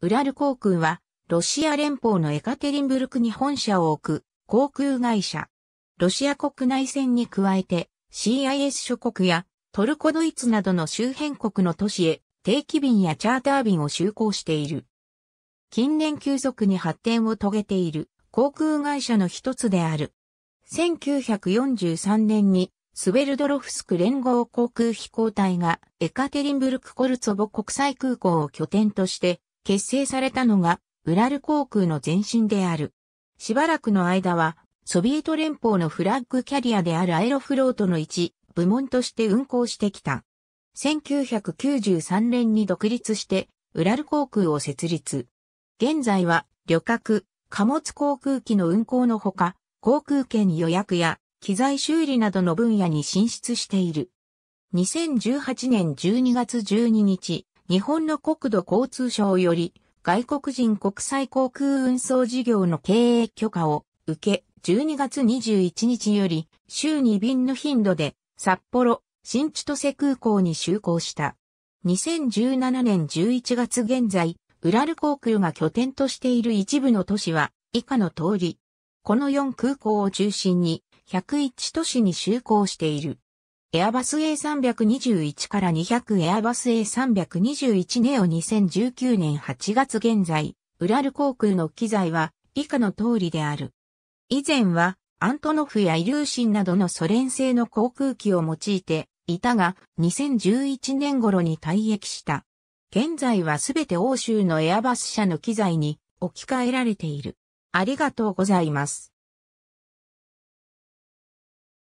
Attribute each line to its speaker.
Speaker 1: ウラル航空は、ロシア連邦のエカテリンブルクに本社を置く航空会社。ロシア国内線に加えて CIS 諸国やトルコドイツなどの周辺国の都市へ定期便やチャーター便を就航している。近年急速に発展を遂げている航空会社の一つである。1943年にスベルドロフスク連合航空飛行隊がエカテリンブルクコルツォボ国際空港を拠点として結成されたのが、ウラル航空の前身である。しばらくの間は、ソビエト連邦のフラッグキャリアであるアエロフロートの一部門として運航してきた。1993年に独立して、ウラル航空を設立。現在は、旅客、貨物航空機の運航のほか、航空券予約や機材修理などの分野に進出している。2018年12月12日、日本の国土交通省より、外国人国際航空運送事業の経営許可を受け、12月21日より、週2便の頻度で、札幌、新千歳空港に就航した。2017年11月現在、ウラル航空が拠点としている一部の都市は、以下の通り。この4空港を中心に、101都市に就航している。エアバス A321 から200エアバス A321 ネオ2019年8月現在、ウラル航空の機材は以下の通りである。以前はアントノフやイリューシンなどのソ連製の航空機を用いていたが2011年頃に退役した。現在はすべて欧州のエアバス社の機材に置き換えられている。ありがとうございます。